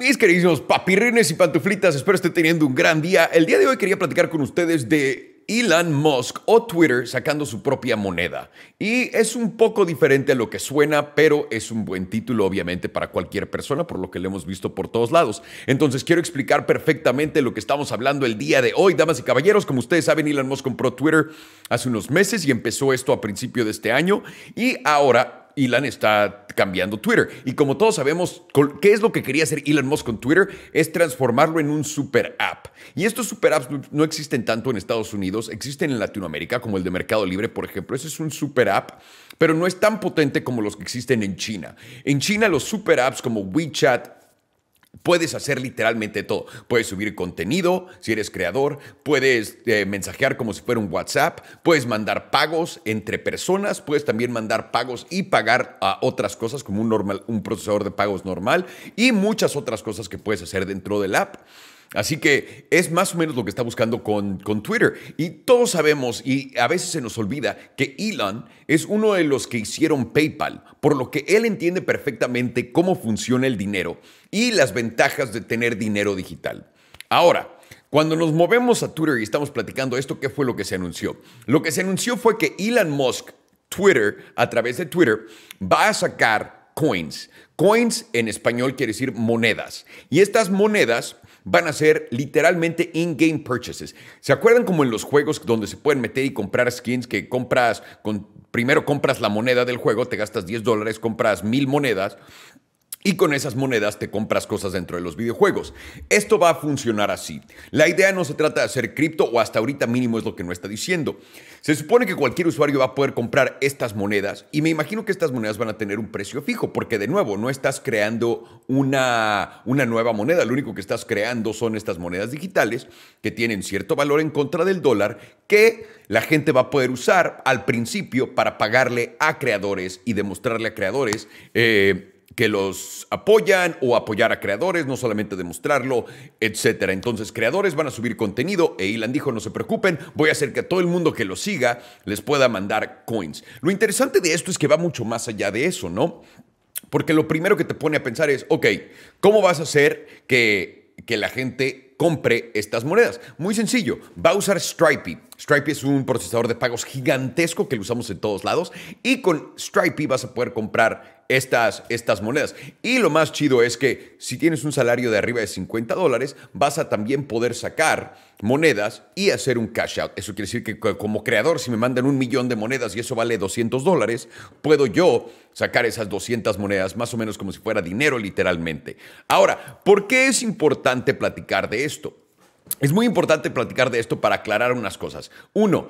Mis queridos papirrines y pantuflitas, espero estén teniendo un gran día. El día de hoy quería platicar con ustedes de Elon Musk o Twitter sacando su propia moneda. Y es un poco diferente a lo que suena, pero es un buen título obviamente para cualquier persona, por lo que lo hemos visto por todos lados. Entonces quiero explicar perfectamente lo que estamos hablando el día de hoy, damas y caballeros. Como ustedes saben, Elon Musk compró Twitter hace unos meses y empezó esto a principio de este año. Y ahora Elon está cambiando Twitter. Y como todos sabemos, ¿qué es lo que quería hacer Elon Musk con Twitter? Es transformarlo en un super app. Y estos super apps no existen tanto en Estados Unidos, existen en Latinoamérica, como el de Mercado Libre, por ejemplo. Ese es un super app, pero no es tan potente como los que existen en China. En China, los super apps como WeChat, Puedes hacer literalmente todo. Puedes subir contenido si eres creador, puedes eh, mensajear como si fuera un WhatsApp, puedes mandar pagos entre personas, puedes también mandar pagos y pagar a otras cosas como un, normal, un procesador de pagos normal y muchas otras cosas que puedes hacer dentro del app. Así que es más o menos lo que está buscando con, Twitter. Y todos sabemos, y a veces se nos olvida, que Elon es uno de los que hicieron PayPal, por lo que él entiende perfectamente cómo funciona el dinero y las ventajas de tener dinero digital. Ahora, cuando nos movemos a Twitter y estamos platicando esto, ¿qué fue lo que se anunció? Lo que se anunció fue que Elon Musk, Twitter, a través de Twitter, va a sacar coins. Coins en español quiere decir monedas. Y estas monedas van a ser literalmente in-game purchases. ¿Se acuerdan como en los juegos donde se pueden meter y comprar skins que compras, con, primero compras la moneda del juego, te gastas 10 dólares, compras mil monedas y con esas monedas te compras cosas dentro de los videojuegos. Esto va a funcionar así. La idea no se trata de hacer cripto o hasta ahorita mínimo es lo que no está diciendo. Se supone que cualquier usuario va a poder comprar estas monedas y me imagino que estas monedas van a tener un precio fijo porque de nuevo no estás creando una, una nueva moneda. Lo único que estás creando son estas monedas digitales que tienen cierto valor en contra del dólar que la gente va a poder usar al principio para pagarle a creadores y demostrarle a creadores. Eh, que los apoyan o apoyar a creadores, no solamente demostrarlo, etcétera. Entonces, creadores van a subir contenido e Ilan dijo, no se preocupen, voy a hacer que a todo el mundo que lo siga les pueda mandar coins. Lo interesante de esto es que va mucho más allá de eso, ¿no? Porque lo primero que te pone a pensar es, ok, ¿cómo vas a hacer que, que la gente compre estas monedas? Muy sencillo, va a usar Stripey. Stripey es un procesador de pagos gigantesco que lo usamos en todos lados y con Stripey vas a poder comprar estas, estas monedas. Y lo más chido es que si tienes un salario de arriba de 50 dólares, vas a también poder sacar monedas y hacer un cash out. Eso quiere decir que como creador, si me mandan un millón de monedas y eso vale 200 dólares, puedo yo sacar esas 200 monedas más o menos como si fuera dinero literalmente. Ahora, ¿por qué es importante platicar de esto? Es muy importante platicar de esto para aclarar unas cosas. Uno,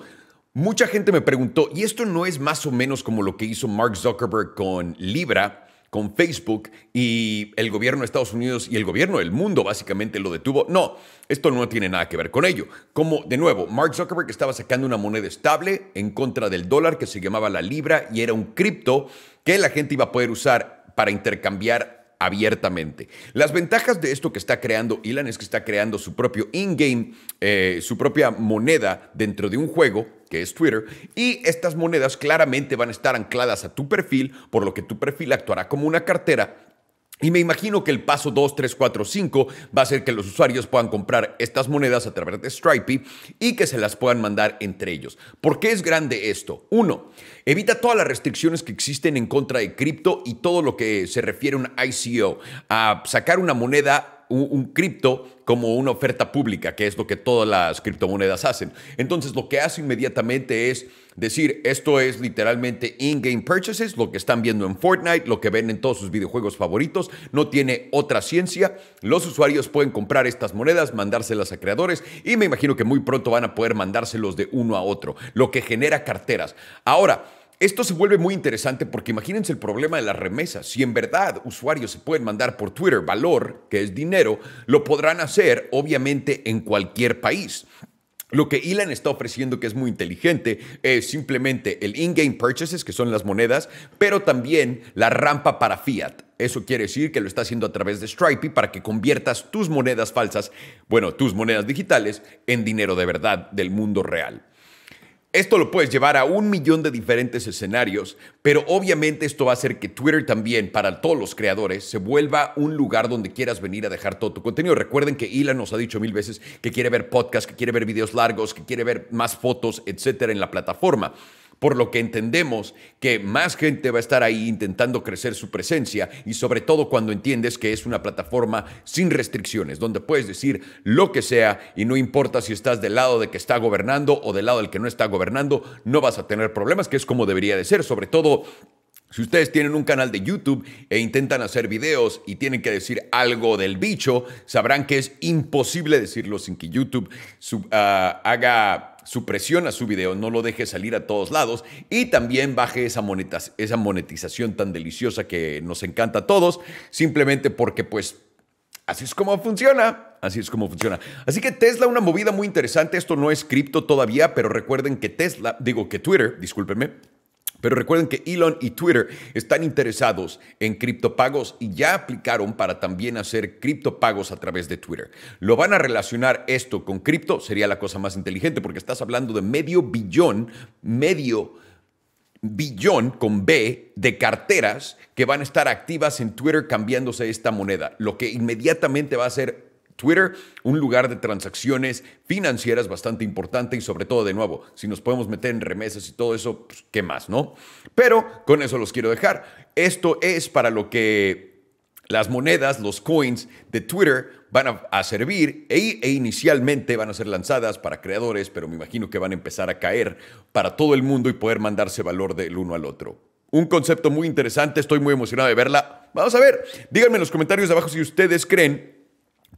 Mucha gente me preguntó, ¿y esto no es más o menos como lo que hizo Mark Zuckerberg con Libra? con Facebook y el gobierno de Estados Unidos y el gobierno del mundo básicamente lo detuvo. No, esto no tiene nada que ver con ello. Como de nuevo, Mark Zuckerberg estaba sacando una moneda estable en contra del dólar que se llamaba la libra y era un cripto que la gente iba a poder usar para intercambiar abiertamente. Las ventajas de esto que está creando Elon es que está creando su propio in-game, eh, su propia moneda dentro de un juego que es Twitter, y estas monedas claramente van a estar ancladas a tu perfil, por lo que tu perfil actuará como una cartera y me imagino que el paso 2, 3, 4, 5 va a ser que los usuarios puedan comprar estas monedas a través de Stripe y que se las puedan mandar entre ellos. ¿Por qué es grande esto? Uno, evita todas las restricciones que existen en contra de cripto y todo lo que se refiere a un ICO, a sacar una moneda un, cripto como una oferta pública, que es lo que todas las criptomonedas hacen. Entonces, lo que hace inmediatamente es decir, esto es literalmente in-game purchases, lo que están viendo en Fortnite, lo que ven en todos sus videojuegos favoritos, no tiene otra ciencia. Los usuarios pueden comprar estas monedas, mandárselas a creadores y me imagino que muy pronto van a poder mandárselos de uno a otro, lo que genera carteras. Ahora, esto se vuelve muy interesante porque imagínense el problema de las remesas. Si en verdad usuarios se pueden mandar por Twitter valor, que es dinero, lo podrán hacer obviamente en cualquier país. Lo que Elon está ofreciendo que es muy inteligente es simplemente el in-game purchases, que son las monedas, pero también la rampa para fiat. Eso quiere decir que lo está haciendo a través de Stripe para que conviertas tus monedas falsas, bueno, tus monedas digitales, en dinero de verdad del mundo real. Esto lo puedes llevar a un millón de diferentes escenarios, pero obviamente esto va a hacer que Twitter también, para todos los creadores, se vuelva un lugar donde quieras venir a dejar todo tu contenido. Recuerden que Hila nos ha dicho mil veces que quiere ver podcasts, que quiere ver videos largos, que quiere ver más fotos, etcétera, en la plataforma por lo que entendemos que más gente va a estar ahí intentando crecer su presencia y sobre todo cuando entiendes que es una plataforma sin restricciones, donde puedes decir lo que sea y no importa si estás del lado de que está gobernando o del lado del que no está gobernando, no vas a tener problemas, que es como debería de ser, sobre todo si ustedes tienen un canal de YouTube e intentan hacer videos y tienen que decir algo del bicho, sabrán que es imposible decirlo sin que YouTube ah, haga presión a su video, no lo deje salir a todos lados y también baje esa, esa monetización tan deliciosa que nos encanta a todos, simplemente porque pues así es como funciona. Así es como funciona. Así que Tesla, una movida muy interesante. Esto no es cripto todavía, pero recuerden que Tesla, digo que Twitter, discúlpenme, pero recuerden que Elon y Twitter están interesados en criptopagos y ya aplicaron para también hacer criptopagos a través de Twitter. Lo van a relacionar esto con cripto, sería la cosa más inteligente porque estás hablando de medio billón, medio billón con B de carteras que van a estar activas en Twitter cambiándose esta moneda, lo que inmediatamente va a ser Twitter, un lugar de transacciones financieras bastante importante y sobre todo, de nuevo, si nos podemos meter en remesas y todo eso, pues, ¿qué más, no? Pero con eso los quiero dejar. Esto es para lo que las monedas, los coins de Twitter van a, servir e, e, inicialmente van a ser lanzadas para creadores, pero me imagino que van a empezar a caer para todo el mundo y poder mandarse valor del uno al otro. Un concepto muy interesante, estoy muy emocionado de verla. Vamos a ver, díganme en los comentarios de abajo si ustedes creen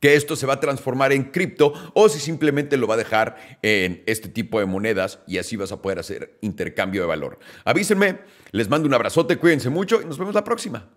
que esto se va a transformar en cripto o si simplemente lo va a dejar en este tipo de monedas y así vas a poder hacer intercambio de valor. Avísenme, les mando un abrazote, cuídense mucho y nos vemos la próxima.